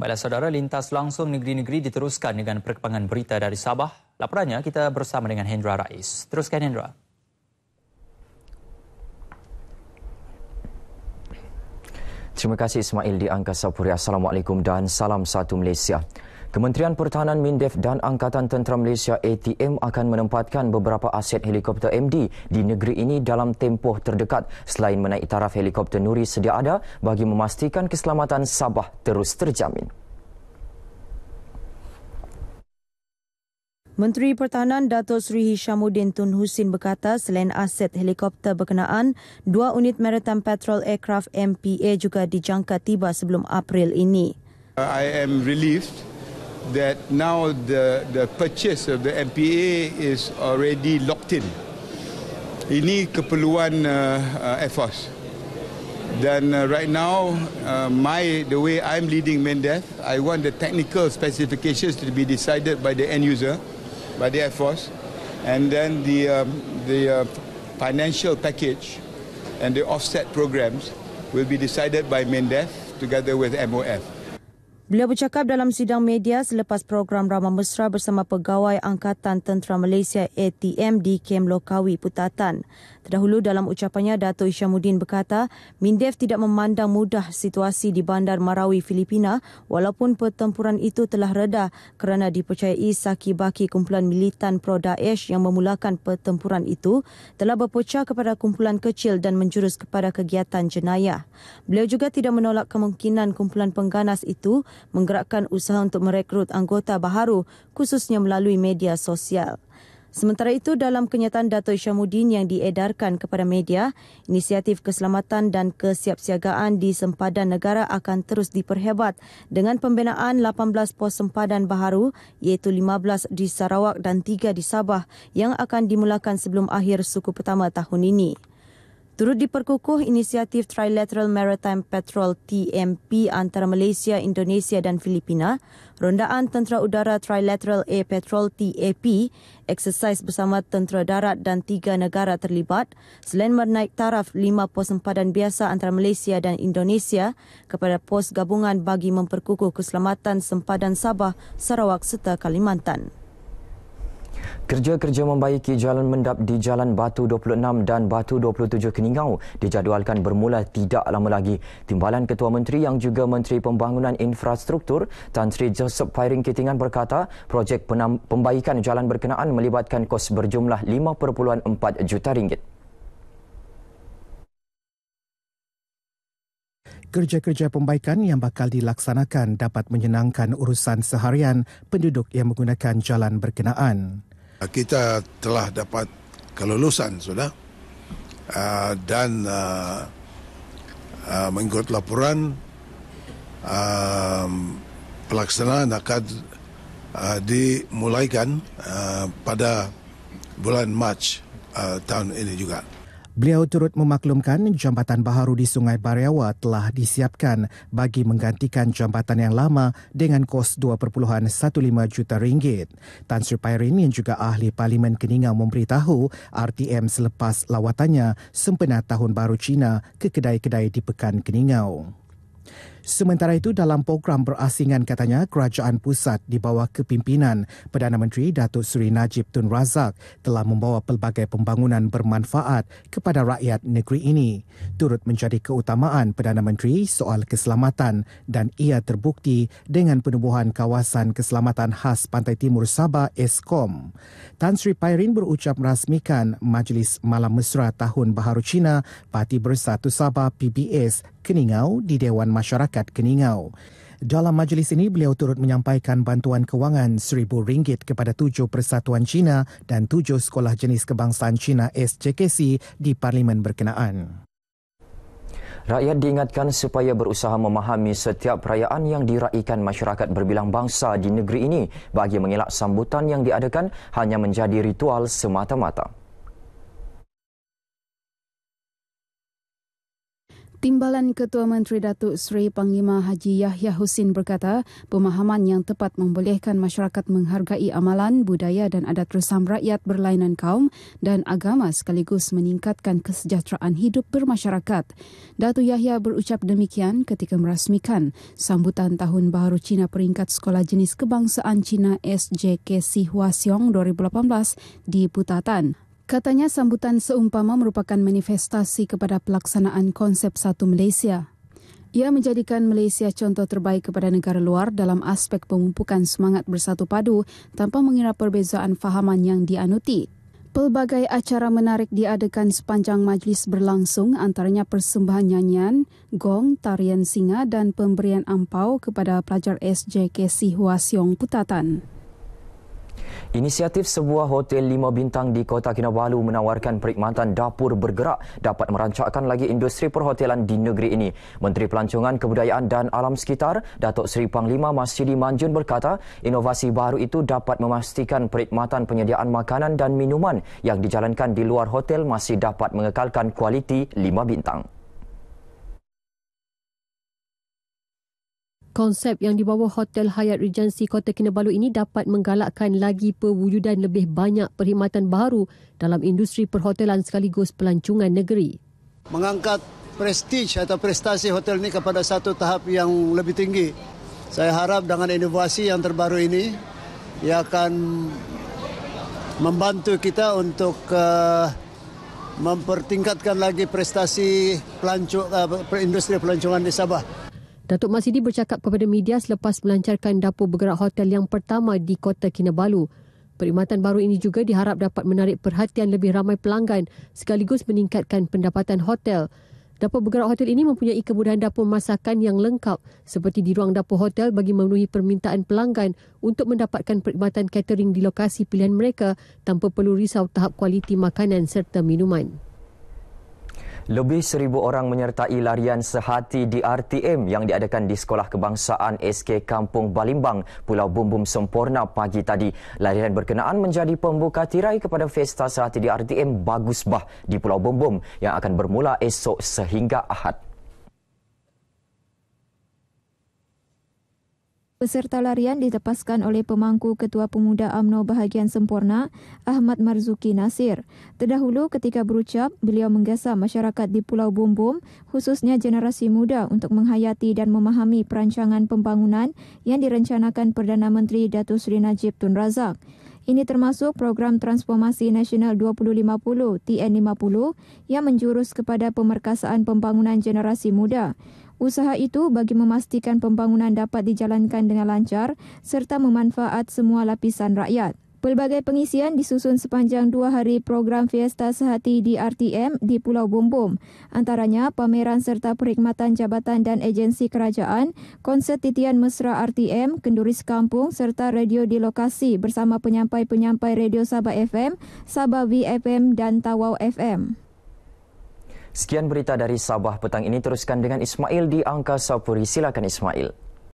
Baiklah saudara, lintas langsung negeri-negeri diteruskan dengan perkembangan berita dari Sabah. Laporannya kita bersama dengan Hendra Rais. Teruskan Hendra. Terima kasih Ismail di Angkasa Puri. Assalamualaikum dan salam satu Malaysia. Kementerian Pertahanan MINDEF dan Angkatan Tentera Malaysia ATM akan menempatkan beberapa aset helikopter MD di negeri ini dalam tempoh terdekat selain menaik taraf helikopter Nuri sedia ada bagi memastikan keselamatan Sabah terus terjamin. Menteri Pertahanan Dato Sri Hishamuddin Tun Husin berkata selain aset helikopter berkenaan, dua unit maritime patrol aircraft MPA juga dijangka tiba sebelum April ini. I am relieved that now the, the purchase of the MPA is already locked in. Ini keperluan uh, uh, Air Force. Dan uh, right now, uh, my the way I'm leading MENDEF, I want the technical specifications to be decided by the end user, by the Air Force, and then the, um, the uh, financial package and the offset programs will be decided by MENDEF together with MOF. Beliau bercakap dalam sidang media selepas program ramah mesra bersama pegawai Angkatan Tentera Malaysia ATM di Kem Lokawi, Putatan. Terdahulu dalam ucapannya, Dato' Isyamuddin berkata, MINDEF tidak memandang mudah situasi di Bandar Marawi, Filipina walaupun pertempuran itu telah reda kerana dipercayai saki-baki kumpulan militan pro-Daesh yang memulakan pertempuran itu telah berpecah kepada kumpulan kecil dan menjurus kepada kegiatan jenayah. Beliau juga tidak menolak kemungkinan kumpulan pengganas itu menggerakkan usaha untuk merekrut anggota baharu khususnya melalui media sosial. Sementara itu, dalam kenyataan Dato' Syamuddin yang diedarkan kepada media, inisiatif keselamatan dan kesiapsiagaan di sempadan negara akan terus diperhebat dengan pembinaan 18 pos sempadan baharu iaitu 15 di Sarawak dan 3 di Sabah yang akan dimulakan sebelum akhir suku pertama tahun ini. Turut diperkukuh inisiatif Trilateral Maritime Patrol TMP antara Malaysia, Indonesia dan Filipina, rondaan tentera udara Trilateral Air Patrol TAP, eksersis bersama tentera darat dan tiga negara terlibat, selain menaik taraf lima pos sempadan biasa antara Malaysia dan Indonesia kepada pos gabungan bagi memperkukuh keselamatan sempadan Sabah, Sarawak serta Kalimantan. Kerja-kerja membaiki jalan mendap di Jalan Batu 26 dan Batu 27 Keningau dijadualkan bermula tidak lama lagi. Timbalan Ketua Menteri yang juga Menteri Pembangunan Infrastruktur Tan Sri Joseph Pairing Kitingan berkata projek pembaikan jalan berkenaan melibatkan kos berjumlah 5.4 juta ringgit. Kerja-kerja pembaikan yang bakal dilaksanakan dapat menyenangkan urusan seharian penduduk yang menggunakan jalan berkenaan. Ah, kita telah dapat kelulusan sudah uh, dan uh, uh, mengikut laporan uh, pelaksanaan akan uh, dimulaikan uh, pada bulan Mac uh, tahun ini juga. Beliau turut memaklumkan jambatan baharu di Sungai Barewa telah disiapkan bagi menggantikan jambatan yang lama dengan kos 2.15 juta ringgit. Tan Sri Pairin yang juga ahli Parlimen Keningau memberitahu RTM selepas lawatannya sempena tahun baru Cina ke kedai-kedai di Pekan Keningau. Sementara itu, dalam program berasingan katanya, kerajaan pusat di bawah kepimpinan Perdana Menteri Datuk Seri Najib Tun Razak telah membawa pelbagai pembangunan bermanfaat kepada rakyat negeri ini. Turut menjadi keutamaan Perdana Menteri soal keselamatan dan ia terbukti dengan penubuhan kawasan keselamatan khas Pantai Timur Sabah, ESKOM. Tan Sri Pairin berucap merasmikan Majlis Malam Mesra Tahun Baharu Cina Parti Bersatu Sabah PBS Keningau di Dewan Masyarakat syarikat Keningau. Dalam majlis ini, beliau turut menyampaikan bantuan kewangan RM1,000 kepada tujuh persatuan China dan tujuh sekolah jenis kebangsaan China SJKC di Parlimen berkenaan. Rakyat diingatkan supaya berusaha memahami setiap perayaan yang diraihkan masyarakat berbilang bangsa di negeri ini bagi mengelak sambutan yang diadakan hanya menjadi ritual semata-mata. Timbalan Ketua Menteri Datuk Seri Panglima Haji Yahya Husin berkata, pemahaman yang tepat membolehkan masyarakat menghargai amalan, budaya dan adat resam rakyat berlainan kaum dan agama sekaligus meningkatkan kesejahteraan hidup bermasyarakat. Datuk Yahya berucap demikian ketika merasmikan sambutan Tahun Baru Cina Peringkat Sekolah Jenis Kebangsaan Cina SJK Sihua Siong 2018 di Putatan. Katanya sambutan seumpama merupakan manifestasi kepada pelaksanaan konsep satu Malaysia. Ia menjadikan Malaysia contoh terbaik kepada negara luar dalam aspek pemupukan semangat bersatu padu tanpa mengira perbezaan fahaman yang dianuti. Pelbagai acara menarik diadakan sepanjang majlis berlangsung antaranya persembahan nyanyian, gong, tarian singa dan pemberian ampau kepada pelajar SJK Sihua Siong Putatan. Inisiatif sebuah hotel lima bintang di Kota Kinabalu menawarkan perkhidmatan dapur bergerak dapat merancakkan lagi industri perhotelan di negeri ini. Menteri Pelancongan Kebudayaan dan Alam Sekitar, Datuk Seri Panglima Masjidi Manjun berkata, inovasi baru itu dapat memastikan perkhidmatan penyediaan makanan dan minuman yang dijalankan di luar hotel masih dapat mengekalkan kualiti lima bintang. Konsep yang dibawa Hotel Hayat Regency Kota Kinabalu ini dapat menggalakkan lagi perwujudan lebih banyak perkhidmatan baru dalam industri perhotelan sekaligus pelancongan negeri. Mengangkat prestij atau prestasi hotel ini kepada satu tahap yang lebih tinggi. Saya harap dengan inovasi yang terbaru ini ia akan membantu kita untuk uh, mempertingkatkan lagi prestasi pelancong uh, eh, industri pelancongan di Sabah. Datuk Masidi bercakap kepada media selepas melancarkan dapur bergerak hotel yang pertama di Kota Kinabalu. Perkhidmatan baru ini juga diharap dapat menarik perhatian lebih ramai pelanggan sekaligus meningkatkan pendapatan hotel. Dapur bergerak hotel ini mempunyai kemudahan dapur masakan yang lengkap seperti di ruang dapur hotel bagi memenuhi permintaan pelanggan untuk mendapatkan perkhidmatan catering di lokasi pilihan mereka tanpa perlu risau tahap kualiti makanan serta minuman. Lebih seribu orang menyertai larian sehati di RTM yang diadakan di Sekolah Kebangsaan SK Kampung Balimbang, Pulau Bumbum Sempurna pagi tadi. Larian berkenaan menjadi pembuka tirai kepada Festa Sehati di RTM Bagus Bah di Pulau Bumbum yang akan bermula esok sehingga Ahad. Peserta larian ditepaskan oleh pemangku Ketua Pemuda AMNO Bahagian Sempurna, Ahmad Marzuki Nasir. Terdahulu ketika berucap, beliau menggesa masyarakat di Pulau Bumbum, khususnya generasi muda untuk menghayati dan memahami perancangan pembangunan yang direncanakan Perdana Menteri Datuk Seri Najib Tun Razak. Ini termasuk program transformasi nasional 2050 TN50 yang menjurus kepada pemerkasaan pembangunan generasi muda. Usaha itu bagi memastikan pembangunan dapat dijalankan dengan lancar serta memanfaat semua lapisan rakyat. Pelbagai pengisian disusun sepanjang dua hari program Fiesta Sehati di RTM di Pulau Bumbum. Antaranya pameran serta perkhidmatan jabatan dan agensi kerajaan, konser titian mesra RTM, kenduri kampung serta radio di lokasi bersama penyampai-penyampai radio Sabah FM, Sabah VFM dan Tawau FM. Sekian berita dari Sabah petang ini. Teruskan dengan Ismail di Angkasa Puri. Silakan Ismail.